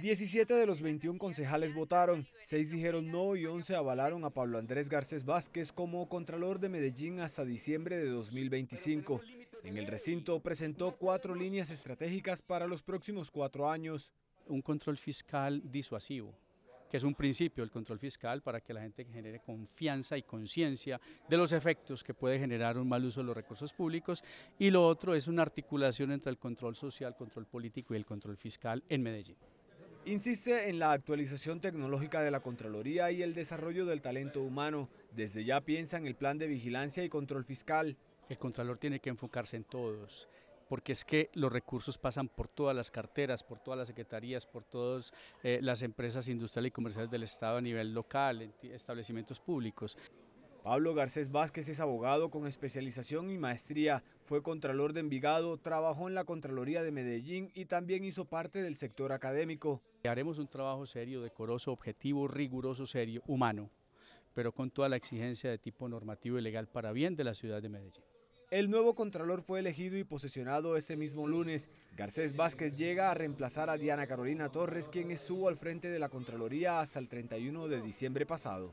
17 de los 21 concejales votaron, 6 dijeron no y 11 avalaron a Pablo Andrés Garcés Vázquez como Contralor de Medellín hasta diciembre de 2025. En el recinto presentó cuatro líneas estratégicas para los próximos cuatro años. Un control fiscal disuasivo, que es un principio, el control fiscal, para que la gente genere confianza y conciencia de los efectos que puede generar un mal uso de los recursos públicos. Y lo otro es una articulación entre el control social, control político y el control fiscal en Medellín. Insiste en la actualización tecnológica de la Contraloría y el desarrollo del talento humano. Desde ya piensa en el plan de vigilancia y control fiscal. El Contralor tiene que enfocarse en todos, porque es que los recursos pasan por todas las carteras, por todas las secretarías, por todas eh, las empresas industriales y comerciales del Estado a nivel local, establecimientos públicos. Pablo Garcés Vázquez es abogado con especialización y maestría, fue contralor de Envigado, trabajó en la Contraloría de Medellín y también hizo parte del sector académico. Haremos un trabajo serio, decoroso, objetivo, riguroso, serio, humano, pero con toda la exigencia de tipo normativo y legal para bien de la ciudad de Medellín. El nuevo Contralor fue elegido y posesionado ese mismo lunes. Garcés Vázquez llega a reemplazar a Diana Carolina Torres, quien estuvo al frente de la Contraloría hasta el 31 de diciembre pasado.